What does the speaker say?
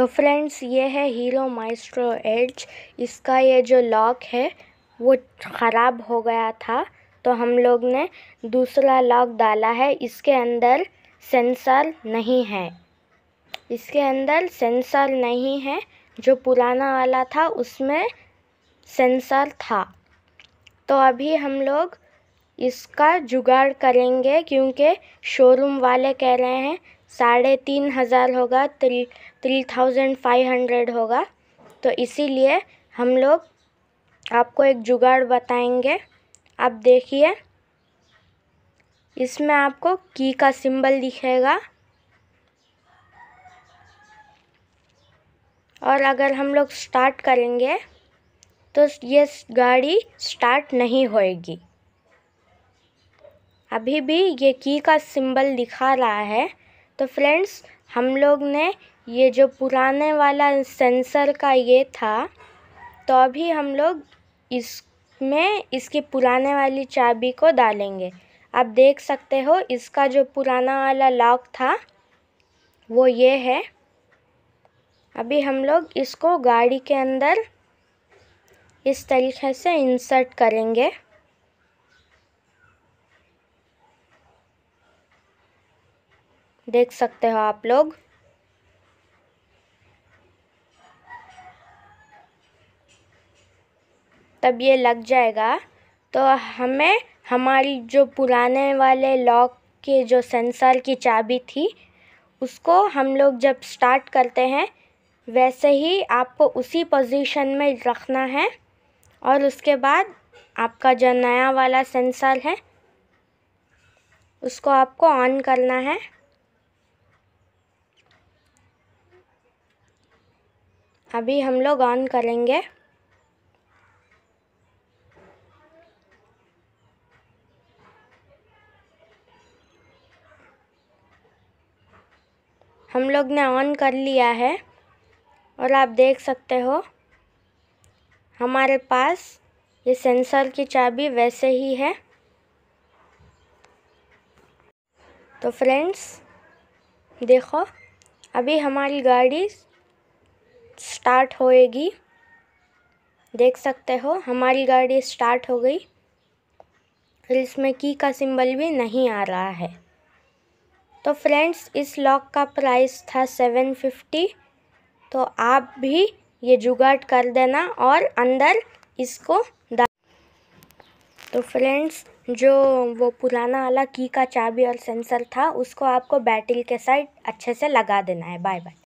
तो फ्रेंड्स ये है हीरो माइस्ट्रो एज इसका ये जो लॉक है वो ख़राब हो गया था तो हम लोग ने दूसरा लॉक डाला है इसके अंदर सेंसर नहीं है इसके अंदर सेंसर नहीं है जो पुराना वाला था उसमें सेंसर था तो अभी हम लोग इसका जुगाड़ करेंगे क्योंकि शोरूम वाले कह रहे हैं साढ़े तीन हज़ार होगा three three thousand five hundred होगा तो इसीलिए हम लोग आपको एक जुगाड़ बताएंगे आप देखिए इसमें आपको की का सिंबल दिखेगा और अगर हम लोग स्टार्ट करेंगे तो ये गाड़ी स्टार्ट नहीं होएगी अभी भी ये की का सिंबल दिखा रहा है तो फ्रेंड्स हम लोग ने ये जो पुराने वाला सेंसर का ये था तो अभी हम लोग इसमें इसकी पुराने वाली चाबी को डालेंगे आप देख सकते हो इसका जो पुराना वाला लॉक था वो ये है अभी हम लोग इसको गाड़ी के अंदर इस तरीके से इंसर्ट करेंगे देख सकते हो आप लोग तब ये लग जाएगा तो हमें हमारी जो पुराने वाले लॉक के जो सेंसर की चाबी थी उसको हम लोग जब स्टार्ट करते हैं वैसे ही आपको उसी पोजीशन में रखना है और उसके बाद आपका जो नया वाला सेंसर है उसको आपको ऑन करना है अभी हम लोग ऑन करेंगे हम लोग ने ऑन कर लिया है और आप देख सकते हो हमारे पास ये सेंसर की चाबी वैसे ही है तो फ्रेंड्स देखो अभी हमारी गाड़ी स्टार्ट होएगी देख सकते हो हमारी गाड़ी स्टार्ट हो गई फिर इसमें की का सिंबल भी नहीं आ रहा है तो फ्रेंड्स इस लॉक का प्राइस था सेवन फिफ्टी तो आप भी ये जुगाड़ कर देना और अंदर इसको डाल तो फ्रेंड्स जो वो पुराना वाला की का चाबी और सेंसर था उसको आपको बैटरी के साइड अच्छे से लगा देना है बाय बाय